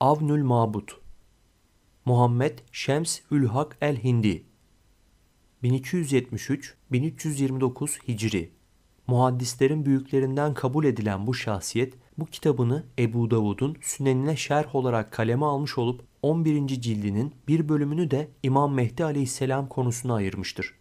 Avnül Mabut Muhammed Şems Ülhak El Hindi 1273-1329 Hicri Muhaddislerin büyüklerinden kabul edilen bu şahsiyet bu kitabını Ebu Davud'un Sünenine şerh olarak kaleme almış olup 11. cildinin bir bölümünü de İmam Mehdi aleyhisselam konusuna ayırmıştır.